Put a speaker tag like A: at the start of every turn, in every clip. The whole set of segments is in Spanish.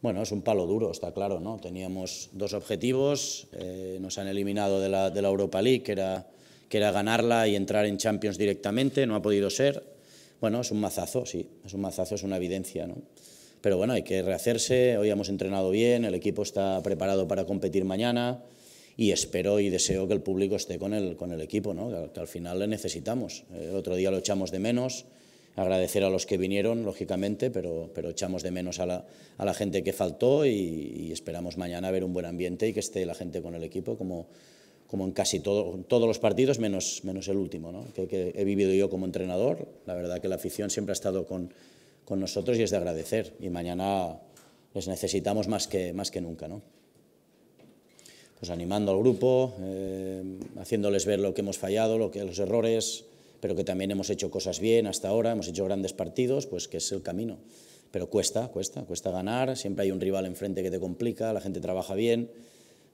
A: Bueno, es un palo duro, está claro, ¿no? Teníamos dos objetivos, eh, nos han eliminado de la, Europa League, que era, ganarla y entrar en Champions directamente, no ha podido ser. Bueno, es un mazazo, sí, es un mazazo, es una evidencia, ¿no? Pero bueno, hay que rehacerse, hoy hemos entrenado bien, el equipo está preparado para competir mañana y espero y deseo que el público esté con el, con el equipo, ¿no? que, al final le necesitamos. El eh, otro día lo echamos de menos, agradecer a los que vinieron, lógicamente, pero, pero echamos de menos a la, a la gente que faltó y, esperamos mañana ver un buen ambiente y que esté la gente con el equipo como, como en casi todo, todos los partidos, menos, menos el último, ¿no? que, he vivido yo como entrenador. La verdad que la afición siempre ha estado con, con nosotros y es de agradecer. Y mañana les necesitamos más que, más que nunca. ¿no? Pues animando al grupo, eh, haciéndoles ver lo que hemos fallado, lo que, los errores, pero que también hemos hecho cosas bien hasta ahora, hemos hecho grandes partidos, pues que es el camino. Pero cuesta, cuesta, cuesta ganar, siempre hay un rival enfrente que te complica, la gente trabaja bien,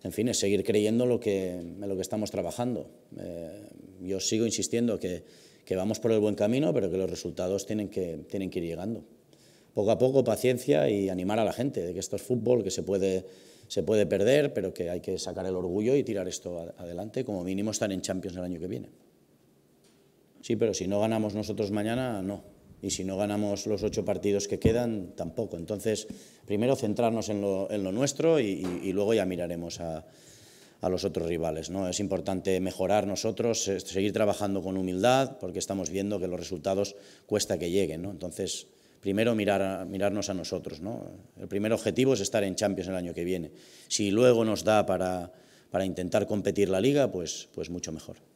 A: en fin, es seguir creyendo lo que, en lo que estamos trabajando. Eh, yo sigo insistiendo que, que, vamos por el buen camino, pero que los resultados tienen que, tienen que ir llegando. Poco a poco, paciencia y animar a la gente de que esto es fútbol, que se puede, se puede perder, pero que hay que sacar el orgullo y tirar esto adelante. Como mínimo estar en Champions el año que viene. Sí, pero si no ganamos nosotros mañana, no. Y si no ganamos los ocho partidos que quedan, tampoco. Entonces, primero centrarnos en lo, nuestro y, luego ya miraremos a, los otros rivales. ¿no? Es importante mejorar nosotros, eh, seguir trabajando con humildad, porque estamos viendo que los resultados cuesta que lleguen. ¿no? Entonces, primero mirar, mirarnos a nosotros. ¿no? El primer objetivo es estar en Champions el año que viene. Si luego nos da para, para intentar competir la liga, pues, pues mucho mejor.